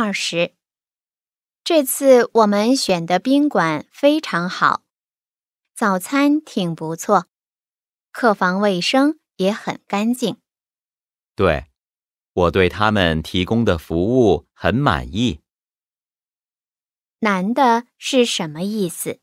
二十，这次我们选的宾馆非常好，早餐挺不错，客房卫生也很干净。对，我对他们提供的服务很满意。难的是什么意思？